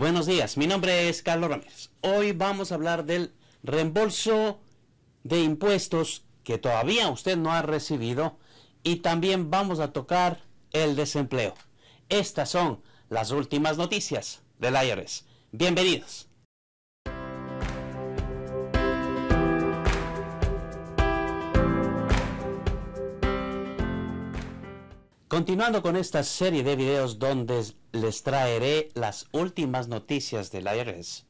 buenos días, mi nombre es Carlos Ramírez. Hoy vamos a hablar del reembolso de impuestos que todavía usted no ha recibido y también vamos a tocar el desempleo. Estas son las últimas noticias de IRS. Bienvenidos. Continuando con esta serie de videos donde les traeré las últimas noticias del IRS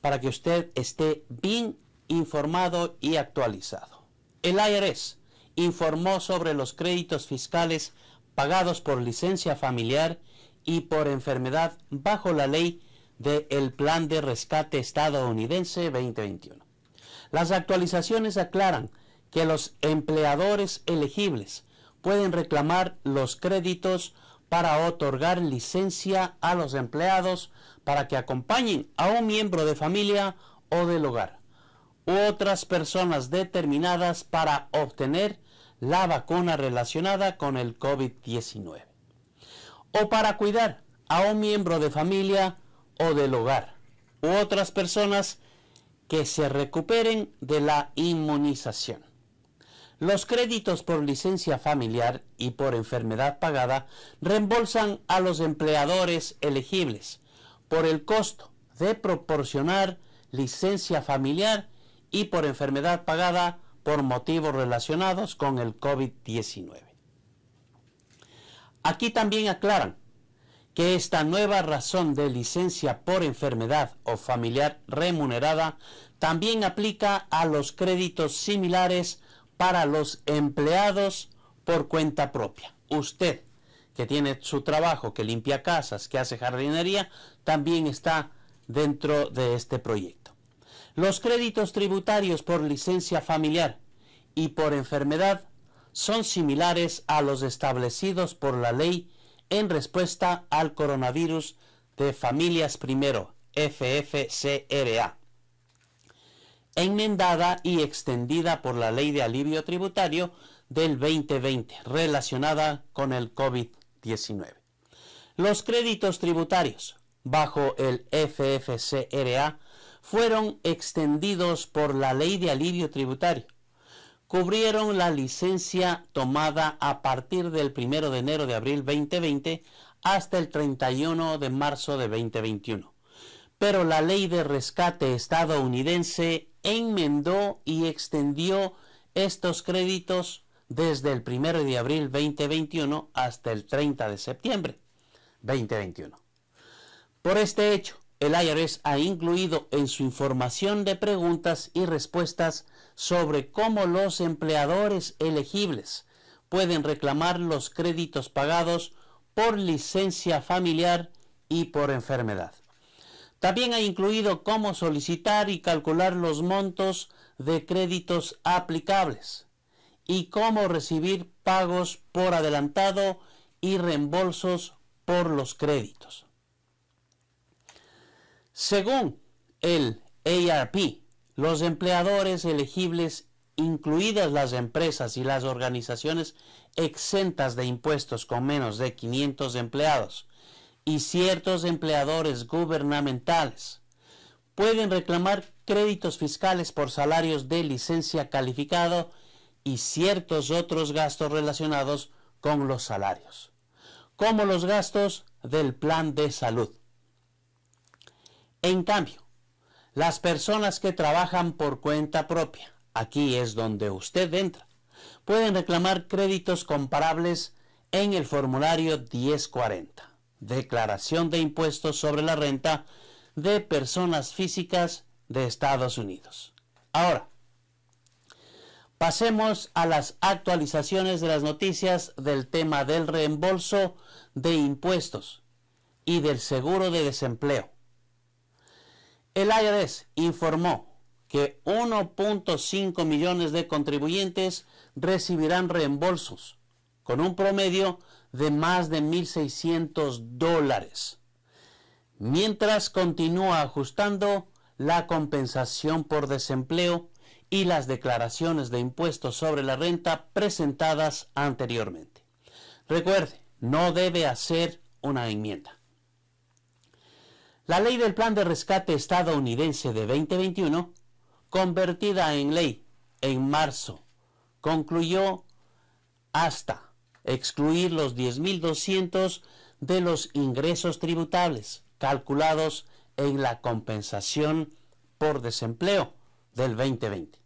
para que usted esté bien informado y actualizado. El IRS informó sobre los créditos fiscales pagados por licencia familiar y por enfermedad bajo la ley del Plan de Rescate Estadounidense 2021. Las actualizaciones aclaran que los empleadores elegibles pueden reclamar los créditos para otorgar licencia a los empleados para que acompañen a un miembro de familia o del hogar u otras personas determinadas para obtener la vacuna relacionada con el COVID-19 o para cuidar a un miembro de familia o del hogar u otras personas que se recuperen de la inmunización. Los créditos por licencia familiar y por enfermedad pagada reembolsan a los empleadores elegibles por el costo de proporcionar licencia familiar y por enfermedad pagada por motivos relacionados con el COVID-19. Aquí también aclaran que esta nueva razón de licencia por enfermedad o familiar remunerada también aplica a los créditos similares para los empleados por cuenta propia. Usted que tiene su trabajo, que limpia casas, que hace jardinería, también está dentro de este proyecto. Los créditos tributarios por licencia familiar y por enfermedad son similares a los establecidos por la ley en respuesta al coronavirus de Familias Primero, FFCRA enmendada y extendida por la Ley de Alivio Tributario del 2020 relacionada con el COVID-19. Los créditos tributarios bajo el FFCRA fueron extendidos por la Ley de Alivio Tributario. Cubrieron la licencia tomada a partir del 1 de enero de abril 2020 hasta el 31 de marzo de 2021. Pero la ley de rescate estadounidense enmendó y extendió estos créditos desde el 1 de abril 2021 hasta el 30 de septiembre 2021. Por este hecho, el IRS ha incluido en su información de preguntas y respuestas sobre cómo los empleadores elegibles pueden reclamar los créditos pagados por licencia familiar y por enfermedad. También ha incluido cómo solicitar y calcular los montos de créditos aplicables y cómo recibir pagos por adelantado y reembolsos por los créditos. Según el ARP, los empleadores elegibles, incluidas las empresas y las organizaciones exentas de impuestos con menos de 500 empleados, y ciertos empleadores gubernamentales pueden reclamar créditos fiscales por salarios de licencia calificado y ciertos otros gastos relacionados con los salarios, como los gastos del plan de salud. En cambio, las personas que trabajan por cuenta propia, aquí es donde usted entra, pueden reclamar créditos comparables en el formulario 1040 declaración de impuestos sobre la renta de personas físicas de Estados Unidos. Ahora, pasemos a las actualizaciones de las noticias del tema del reembolso de impuestos y del seguro de desempleo. El IRS informó que 1.5 millones de contribuyentes recibirán reembolsos con un promedio de más de 1.600 dólares, mientras continúa ajustando la compensación por desempleo y las declaraciones de impuestos sobre la renta presentadas anteriormente. Recuerde, no debe hacer una enmienda. La ley del Plan de Rescate estadounidense de 2021, convertida en ley en marzo, concluyó hasta excluir los 10.200 de los ingresos tributables calculados en la compensación por desempleo del 2020.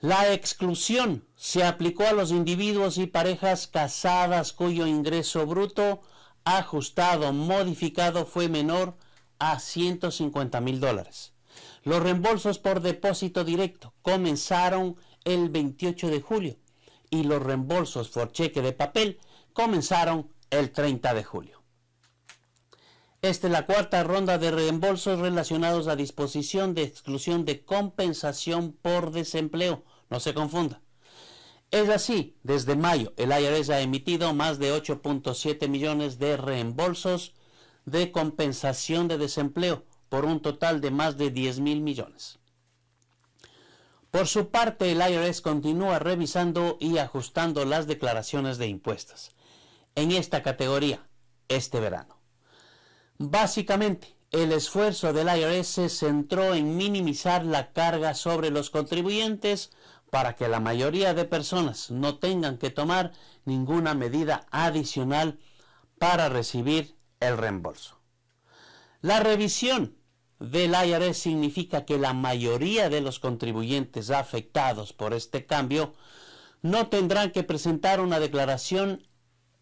La exclusión se aplicó a los individuos y parejas casadas cuyo ingreso bruto ajustado modificado fue menor a 150 mil dólares. Los reembolsos por depósito directo comenzaron el 28 de julio y los reembolsos por cheque de papel comenzaron el 30 de julio. Esta es la cuarta ronda de reembolsos relacionados a disposición de exclusión de compensación por desempleo. No se confunda. Es así, desde mayo el IRS ha emitido más de 8.7 millones de reembolsos de compensación de desempleo por un total de más de 10 mil millones. Por su parte, el IRS continúa revisando y ajustando las declaraciones de impuestos en esta categoría este verano. Básicamente, el esfuerzo del IRS se centró en minimizar la carga sobre los contribuyentes para que la mayoría de personas no tengan que tomar ninguna medida adicional para recibir el reembolso. La revisión del IRS significa que la mayoría de los contribuyentes afectados por este cambio no tendrán que presentar una declaración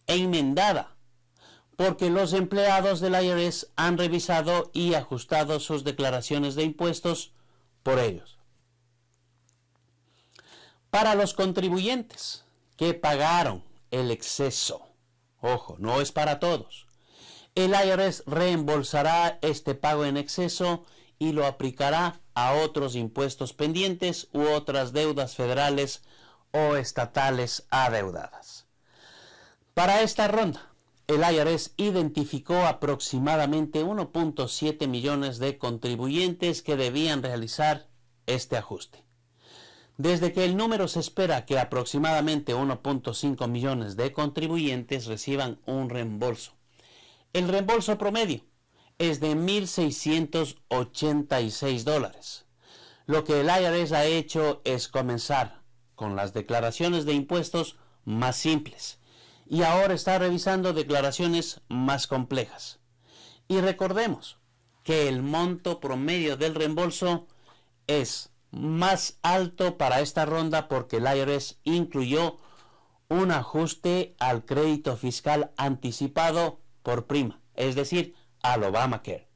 enmendada, porque los empleados del IRS han revisado y ajustado sus declaraciones de impuestos por ellos. Para los contribuyentes que pagaron el exceso, ojo, no es para todos, el IRS reembolsará este pago en exceso y lo aplicará a otros impuestos pendientes u otras deudas federales o estatales adeudadas. Para esta ronda, el IRS identificó aproximadamente 1.7 millones de contribuyentes que debían realizar este ajuste. Desde que el número se espera que aproximadamente 1.5 millones de contribuyentes reciban un reembolso el reembolso promedio es de 1.686 dólares. Lo que el IRS ha hecho es comenzar con las declaraciones de impuestos más simples y ahora está revisando declaraciones más complejas. Y recordemos que el monto promedio del reembolso es más alto para esta ronda porque el IRS incluyó un ajuste al crédito fiscal anticipado por prima, es decir, al Obamacare.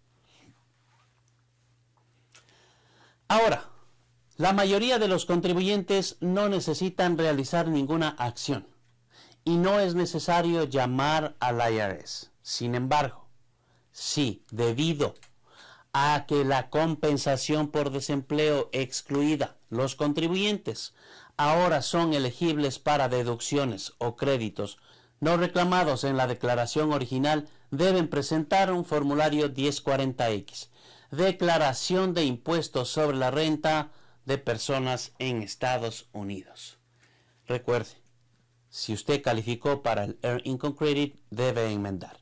Ahora, la mayoría de los contribuyentes no necesitan realizar ninguna acción y no es necesario llamar al IRS. Sin embargo, sí, debido a que la compensación por desempleo excluida, los contribuyentes ahora son elegibles para deducciones o créditos no reclamados en la declaración original deben presentar un formulario 1040X, Declaración de Impuestos sobre la Renta de Personas en Estados Unidos. Recuerde, si usted calificó para el Earn Income Credit, debe enmendar.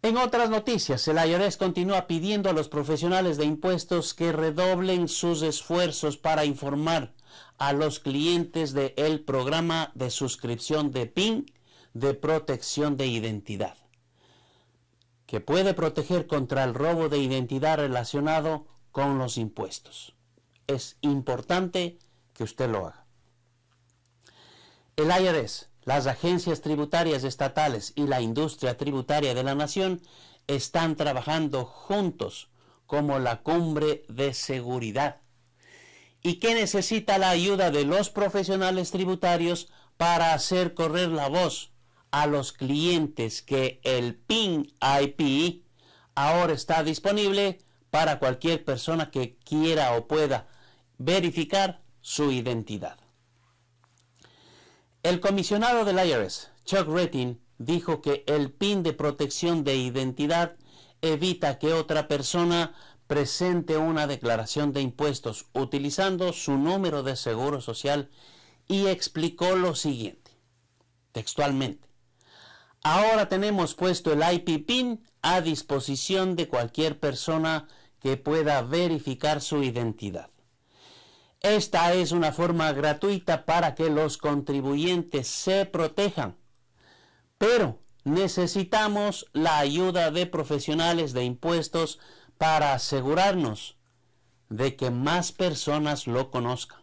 En otras noticias, el IRS continúa pidiendo a los profesionales de impuestos que redoblen sus esfuerzos para informar a los clientes del programa de suscripción de PIN de protección de identidad, que puede proteger contra el robo de identidad relacionado con los impuestos. Es importante que usted lo haga. El IRS, las agencias tributarias estatales y la industria tributaria de la nación están trabajando juntos como la cumbre de seguridad y que necesita la ayuda de los profesionales tributarios para hacer correr la voz a los clientes que el PIN IP ahora está disponible para cualquier persona que quiera o pueda verificar su identidad. El comisionado del IRS, Chuck Rettin, dijo que el PIN de protección de identidad evita que otra persona presente una declaración de impuestos utilizando su número de seguro social y explicó lo siguiente, textualmente. Ahora tenemos puesto el IP PIN a disposición de cualquier persona que pueda verificar su identidad. Esta es una forma gratuita para que los contribuyentes se protejan, pero necesitamos la ayuda de profesionales de impuestos para asegurarnos de que más personas lo conozcan.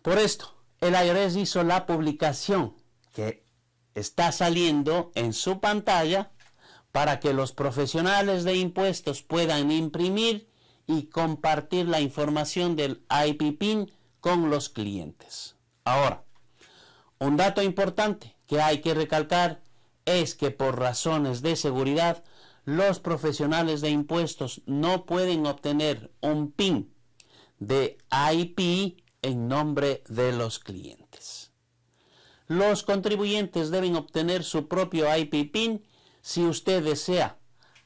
Por esto, el IRS hizo la publicación que está saliendo en su pantalla para que los profesionales de impuestos puedan imprimir y compartir la información del IP PIN con los clientes. Ahora, un dato importante que hay que recalcar es que por razones de seguridad, los profesionales de impuestos no pueden obtener un PIN de IP en nombre de los clientes. Los contribuyentes deben obtener su propio IP PIN si usted desea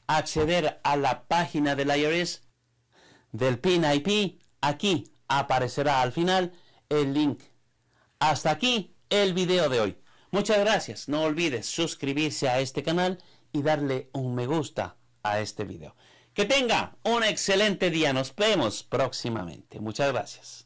acceder a la página del IRS del PIN IP. Aquí aparecerá al final el link. Hasta aquí el video de hoy. Muchas gracias. No olvides suscribirse a este canal y darle un me gusta a este video. Que tenga un excelente día. Nos vemos próximamente. Muchas gracias.